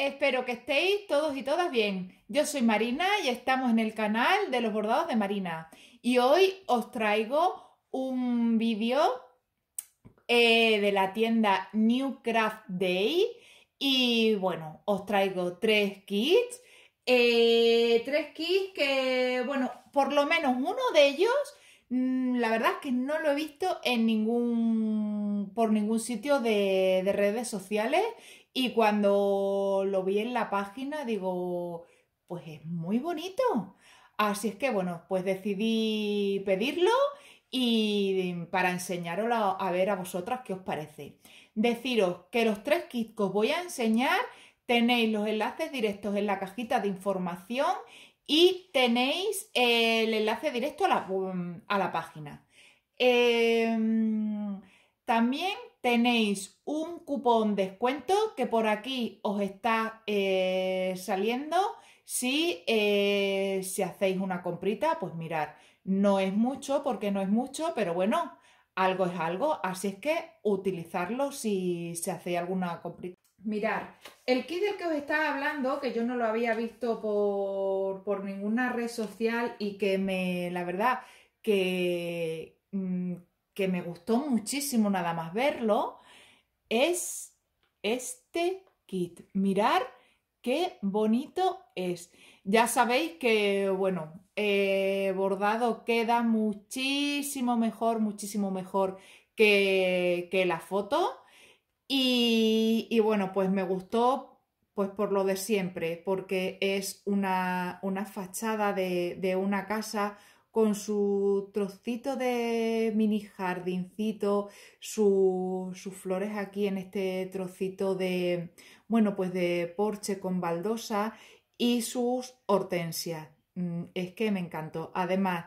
Espero que estéis todos y todas bien. Yo soy Marina y estamos en el canal de los bordados de Marina. Y hoy os traigo un vídeo eh, de la tienda New Craft Day. Y bueno, os traigo tres kits. Eh, tres kits que, bueno, por lo menos uno de ellos, mm, la verdad es que no lo he visto en ningún, por ningún sitio de redes sociales y cuando lo vi en la página, digo, pues es muy bonito. Así es que bueno, pues decidí pedirlo y mm, para enseñaros a, ver a vosotras qué os parece. Deciros que los tres kits que os voy a enseñar tenéis los enlaces directos en la cajita de información y tenéis el enlace directo a la, mm, a la página. Em, también tenéis un cupón descuento que por aquí os está eh, saliendo. Si, eh, si hacéis una comprita, pues mirad, no es mucho porque no es mucho, pero bueno, algo es algo, así es que utilizarlo si se hace alguna comprita. Mirad, el kit del que os estaba hablando, que yo no lo había visto por, por ninguna red social y que me, la verdad, que, mm, que me gustó muchísimo nada más verlo, es este kit. Mirar qué bonito es. Ya sabéis que, bueno, bordado queda muchísimo mejor, muchísimo mejor que, que la foto. Y, y, bueno, pues me gustó pues por lo de siempre, porque es una, una fachada de, de una casa con su trocito de mini jardincito, sus flores aquí en este trocito de, bueno, pues de porche con baldosa y sus hortensias. Mm, es que me encantó. Además,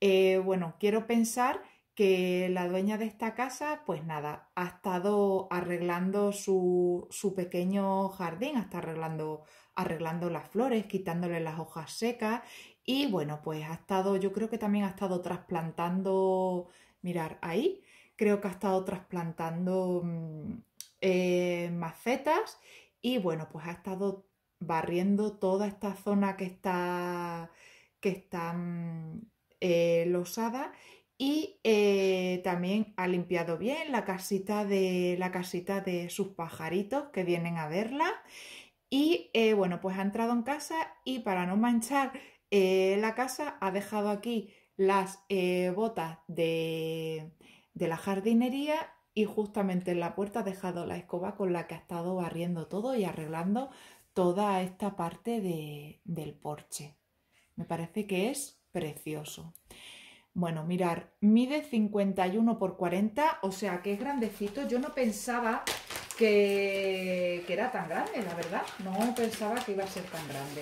eh, bueno, quiero pensar que la dueña de esta casa, pues nada, ha estado arreglando su, pequeño jardín, está arreglando, arreglando las flores, quitándole las hojas secas y bueno, pues ha estado, yo creo que también ha estado trasplantando, mirar ahí, creo que ha estado trasplantando mm, eh, macetas y bueno, pues ha estado barriendo toda esta zona que está, que está mm, eh, losada y eh, también ha limpiado bien la casita de la casita de sus pajaritos que vienen a verla y bueno pues ha entrado en casa y para no manchar eh, la casa, ha dejado aquí las eh, botas de, de, la jardinería y justamente en la puerta ha dejado la escoba con la que ha estado barriendo todo y arreglando toda esta parte de, del porche. Me parece que es precioso. Bueno, mirar, mide 51 por 40, o sea que es grandecito. Yo no pensaba que, que era tan grande, la verdad. No pensaba que iba a ser tan grande.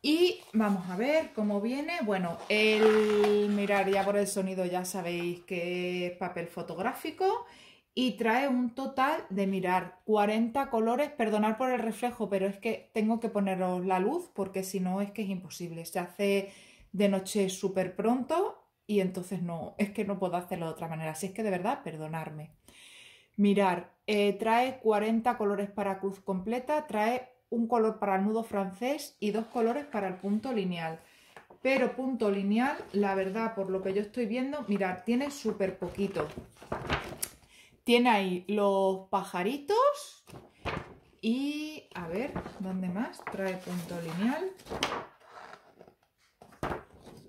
Y vamos a ver cómo viene. Bueno, el mirar ya por el sonido ya sabéis que es papel fotográfico y trae un total de mirar 40 colores. Perdonad por el reflejo, pero es que tengo que poneros la luz porque si no es que es imposible. Se hace de noche súper pronto y entonces no, es que no puedo hacerlo de otra manera. Así es que de verdad, perdonadme. Mirar, eh, trae 40 colores para cruz completa, trae un color para el nudo francés y dos colores para el punto lineal. Pero punto lineal, la verdad, por lo que yo estoy viendo, mirad, tiene súper poquito. Tiene ahí los pajaritos y, a ver, ¿dónde más? Trae punto lineal.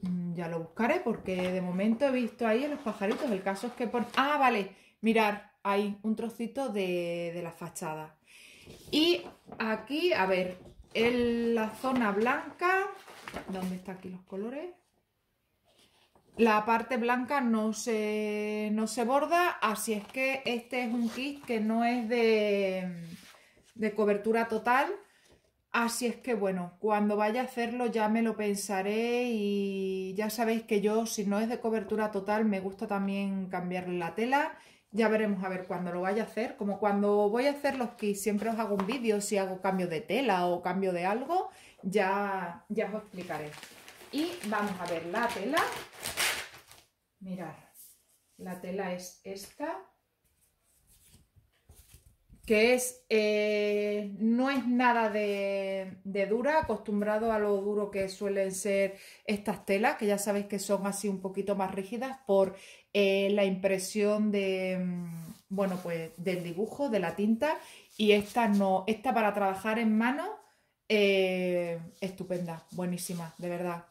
Mm, ya lo buscaré porque de momento he visto ahí en los pajaritos. El caso es que... Por... Ah, vale, mirad, hay un trocito de la fachada. Y aquí, a ver, en la zona blanca, ¿dónde están aquí los colores? La parte blanca no se, borda, así es que este es un kit que no es de, de cobertura total. Así es que bueno, cuando vaya a hacerlo ya me lo pensaré y ya sabéis que yo si no es de cobertura total me gusta también cambiar la tela ya veremos a ver cuándo lo vaya a hacer. Como cuando voy a hacer los kits, siempre os hago un vídeo si hago cambio de tela o cambio de algo, ya, ya os explicaré. Y vamos a ver la tela. Mirad, la tela es esta, que es, eh, no es nada de, de, dura, acostumbrado a lo duro que suelen ser estas telas, que ya sabéis que son así un poquito más rígidas por eh, la impresión de, mm, bueno, pues del dibujo, de la tinta, y esta no, esta para trabajar en mano, eh, estupenda, buenísima, de verdad,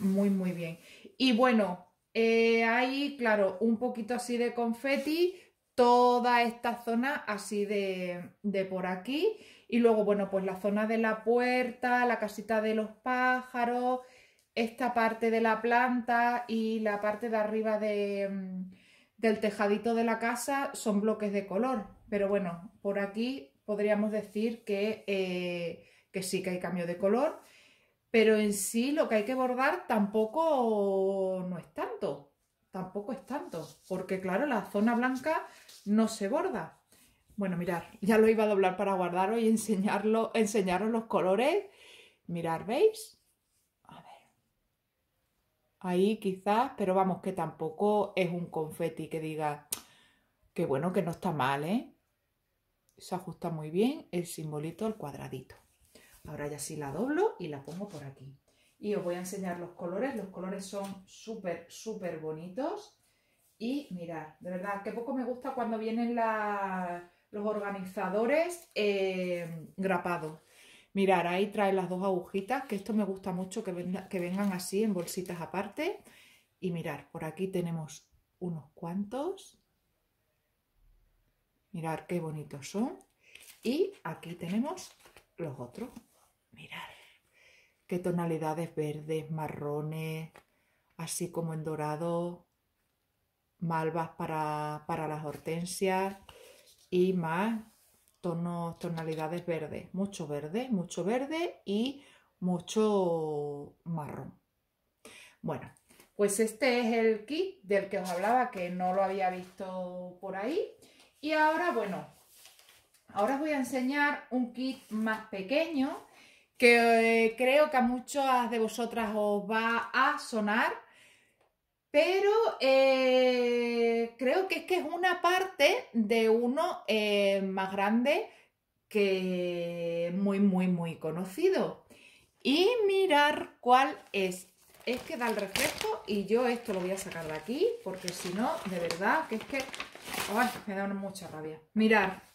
muy, muy bien. Y bueno, eh, hay, claro, un poquito así de confeti, toda esta zona así de, de por aquí, y luego, bueno, pues la zona de la puerta, la casita de los pájaros, esta parte de la planta y la parte de arriba mm, del tejadito de la casa son bloques de color. Pero bueno, por aquí podríamos decir eh, que, sí que hay cambio de color, pero en sí lo que hay que bordar tampoco no es tanto, tampoco es tanto, porque claro, la zona blanca no se borda. Bueno, mirar, ya lo iba a doblar para guardaros y enseñarlo, enseñaros los colores. Mirar, ¿veis? ahí quizás, pero vamos, que tampoco es un confeti que diga que bueno, que no está mal, ¿eh? Se ajusta muy bien el simbolito el cuadradito. Ahora ya sí la doblo y la pongo por aquí. Y os voy a enseñar los colores. Los colores son súper, súper bonitos. Y mirad, de verdad, que poco me gusta cuando vienen los organizadores eh, grapados. Mirar, ahí trae las dos agujitas, que esto me gusta mucho que, vengan así en bolsitas aparte. Y mirar, por aquí tenemos unos cuantos. Mirar qué bonitos son. Y aquí tenemos los otros. Mirar qué tonalidades verdes, marrones, así como en dorado, malvas para, para las hortensias y más tonalidades verdes, mucho verde, mucho verde y mucho marrón. Bueno, pues este es el kit del que os hablaba que no lo había visto por ahí. Y ahora, bueno, ahora os voy a enseñar un kit más pequeño que eh, creo que a muchas de vosotras os va a sonar pero eh, creo que es que es una parte de uno eh, más grande que muy, muy, muy conocido. Y mirar cuál es. Es que da el reflejo y yo esto lo voy a sacar de aquí porque si no, de verdad, que es que me da mucha rabia. Mirar.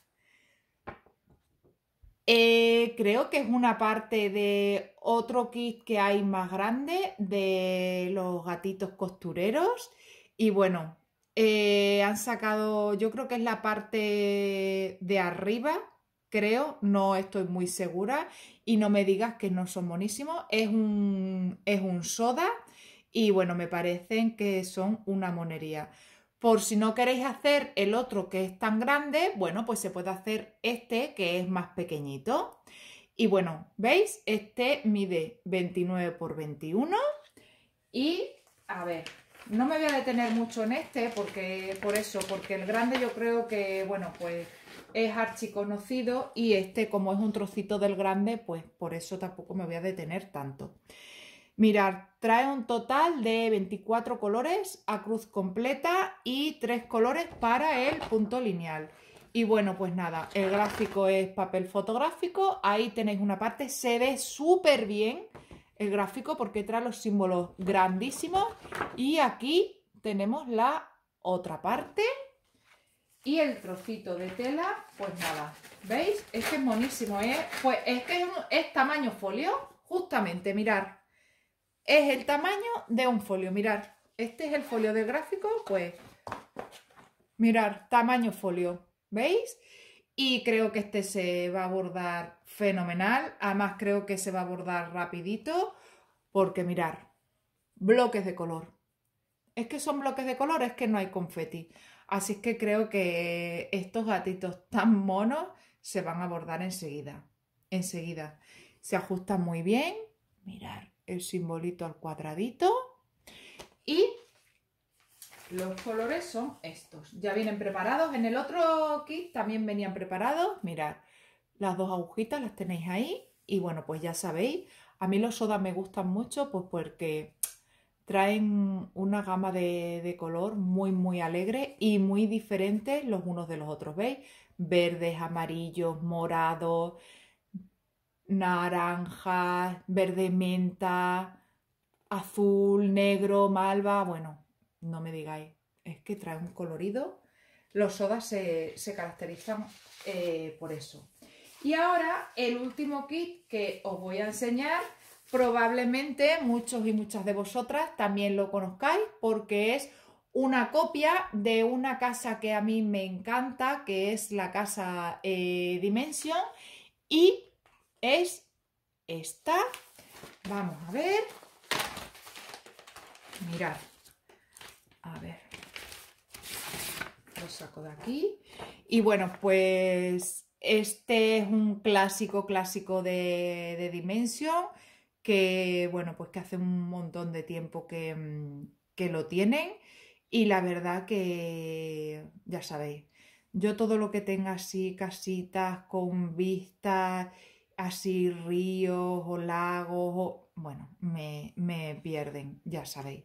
Eh, creo que es una parte de otro kit que hay más grande de los gatitos costureros. Y bueno, eh, han sacado, yo creo que es la parte de arriba, creo, no estoy muy segura. Y no me digas que no son buenísimos. Es un, es un soda y bueno, me parecen que son una monería. Por si no queréis hacer el otro que es tan grande, bueno, pues se puede hacer este que es más pequeñito. Y bueno, ¿veis? Este mide 29 por 21 y a ver, no me voy a detener mucho en este porque por eso, porque el grande yo creo que, bueno, pues es archiconocido y este como es un trocito del grande, pues por eso tampoco me voy a detener tanto. Mirar, trae un total de 24 colores a cruz completa y 3 colores para el punto lineal. Y bueno, pues nada, el gráfico es papel fotográfico, ahí tenéis una parte, se ve súper bien el gráfico porque trae los símbolos grandísimos y aquí tenemos la otra parte y el trocito de tela, pues nada, ¿veis? Es que es monísimo, ¿eh? Pues es que es, es tamaño folio, justamente, mirar es el tamaño de un folio. Mirar, este es el folio del gráfico, pues mirar, tamaño folio, ¿veis? Y creo que este se va a bordar fenomenal, además creo que se va a bordar rapidito, porque mirar, bloques de color. Es que son bloques de color, es que no hay confeti. Así es que creo que estos gatitos tan monos se van a bordar enseguida. Enseguida. Se ajustan muy bien. Mirar el simbolito al cuadradito y los colores son estos. Ya vienen preparados. En el otro kit también venían preparados. Mirad, las dos agujitas las tenéis ahí. Y bueno, pues ya sabéis, a mí los sodas me gustan mucho pues porque traen una gama de, de color muy, muy alegre y muy diferentes los unos de los otros. ¿Veis? Verdes, amarillos, morados, naranja, verde menta, azul, negro, malva, bueno, no me digáis, es que trae un colorido. Los sodas se, caracterizan eh, por eso. Y ahora el último kit que os voy a enseñar, probablemente muchos y muchas de vosotras también lo conozcáis porque es una copia de una casa que a mí me encanta, que es la casa eh, Dimension y es esta. Vamos a ver. Mirad. A ver. Lo saco de aquí. Y bueno, pues este es un clásico, clásico de, de Dimension. Que bueno, pues que hace un montón de tiempo que, que lo tienen. Y la verdad que ya sabéis, yo todo lo que tenga así, casitas con vistas así ríos o lagos Bueno, me, me pierden, ya sabéis.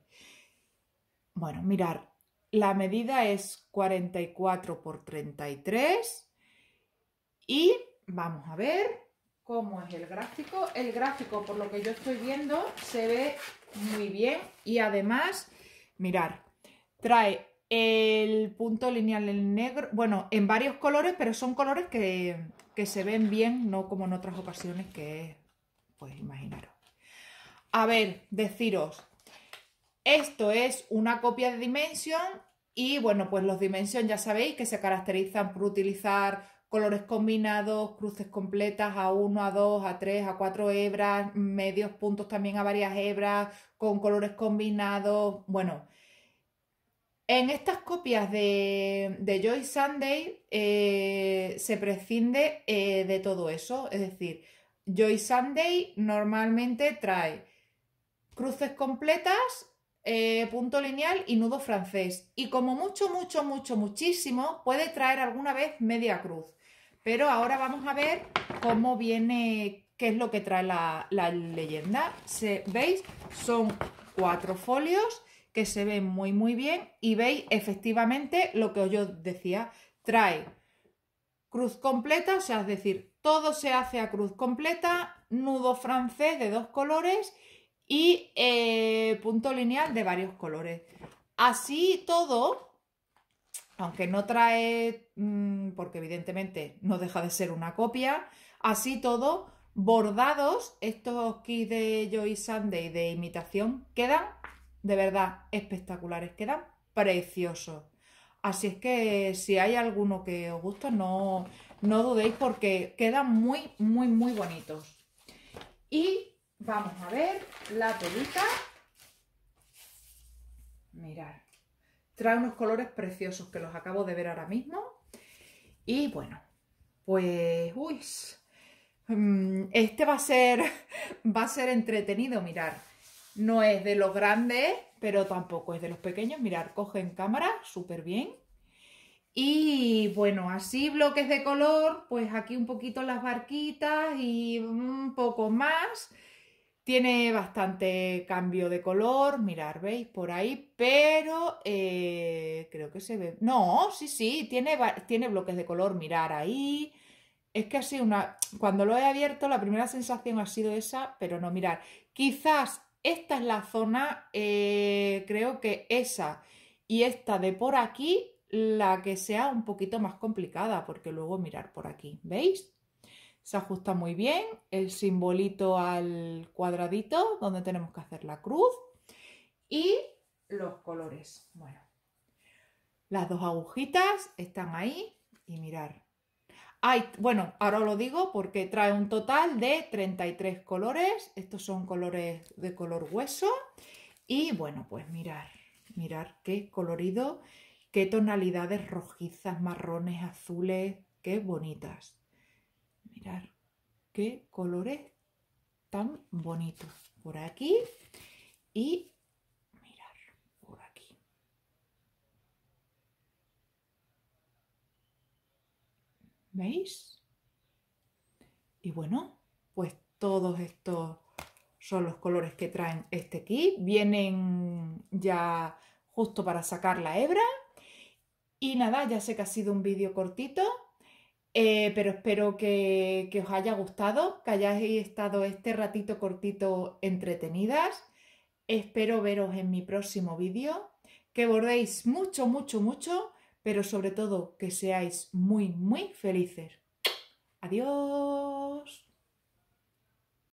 Bueno, mirar, la medida es 44 por 33 y vamos a ver cómo es el gráfico. El gráfico, por lo que yo estoy viendo, se ve muy bien y además, mirar, trae el punto lineal en negro, bueno, en varios colores, pero son colores que, se ven bien, no como en otras ocasiones que pues imaginaros. A ver, deciros, esto es una copia de Dimension y bueno, pues los Dimension ya sabéis que se caracterizan por utilizar colores combinados, cruces completas a 1, a 2, a 3, a 4 hebras, medios puntos también a varias hebras, con colores combinados, bueno, en estas copias de, Joy Sunday eh, se prescinde eh, de todo eso, es decir, Joy Sunday normalmente trae cruces completas, eh, punto lineal y nudo francés. Y como mucho, mucho, mucho, muchísimo, puede traer alguna vez media cruz. Pero ahora vamos a ver cómo viene, qué es lo que trae la, leyenda. ¿Veis? Son cuatro folios que se ve muy muy bien y veis efectivamente lo que yo decía, trae cruz completa, o sea, es decir, todo se hace a cruz completa, nudo francés de dos colores y eh, punto lineal de varios colores. Así todo, aunque no trae, mm, porque evidentemente no deja de ser una copia, así todo, bordados, estos kits de Joy Sunday de imitación quedan de verdad espectaculares, quedan preciosos. Así es que si hay alguno que os gusta, no, no dudéis porque quedan muy, muy, muy bonitos. Y vamos a ver la pelita. Mirad, trae unos colores preciosos que los acabo de ver ahora mismo. Y bueno, pues, uy, mm, este va a ser, va a ser entretenido mirar. No es de los grandes, pero tampoco es de los pequeños. Mirad, coge en cámara súper bien. Y bueno, así bloques de color, pues aquí un poquito las barquitas y un poco más. Tiene bastante cambio de color, mirar, veis por ahí, pero eh, creo que se ve... No, sí, sí, tiene, tiene bloques de color, mirar ahí. Es que ha sido una... Cuando lo he abierto, la primera sensación ha sido esa, pero no, mirar. Quizás esta es la zona, eh, creo que esa y esta de por aquí, la que sea un poquito más complicada, porque luego mirar por aquí, ¿veis? Se ajusta muy bien el simbolito al cuadradito donde tenemos que hacer la cruz y los colores. Bueno, las dos agujitas están ahí y mirar bueno, ahora lo digo porque trae un total de 33 colores. Estos son colores de color hueso. Y bueno, pues mirar, mirar qué colorido, qué tonalidades rojizas, marrones, azules, qué bonitas. Mirar, qué colores tan bonitos por aquí. Y ¿Veis? Y bueno, pues todos estos son los colores que traen este kit. Vienen ya justo para sacar la hebra. Y nada, ya sé que ha sido un vídeo cortito, eh, pero espero que, que os haya gustado, que hayáis estado este ratito cortito entretenidas. Espero veros en mi próximo vídeo, que bordéis mucho, mucho, mucho pero sobre todo que seáis muy, muy felices. Adiós.